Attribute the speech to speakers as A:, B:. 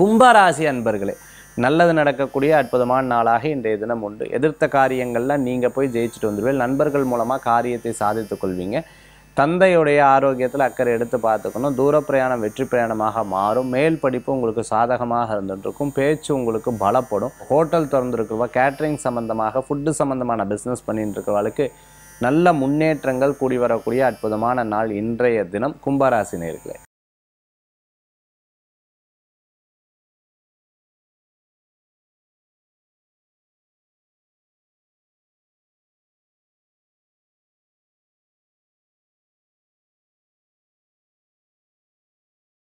A: கும்பராசி அன்பர்களே நல்லது நடக்கக்கூடிய அற்புதமான நாளாக இன்றைய தினம் உண்டு எதிர்த்த காரியங்கள்லாம் நீங்கள் போய் ஜெயிச்சுட்டு வந்துடுவேன் நண்பர்கள் மூலமாக காரியத்தை சாதித்துக் கொள்வீங்க தந்தையுடைய ஆரோக்கியத்தில் அக்கறை எடுத்து பார்த்துக்கணும் தூர பிரயாணம் வெற்றி பிரயாணமாக மாறும் மேல் படிப்பு உங்களுக்கு சாதகமாக இருந்துகிட்ருக்கும் பேச்சு உங்களுக்கு பலப்படும் ஹோட்டல் திறந்துருக்குவா கேட்ரிங் சம்மந்தமாக ஃபுட்டு சம்மந்தமான பிஸ்னஸ் பண்ணிட்டுருக்கவளுக்கு நல்ல முன்னேற்றங்கள் கூடி வரக்கூடிய அற்புதமான நாள் இன்றைய தினம் கும்பராசினியர்களே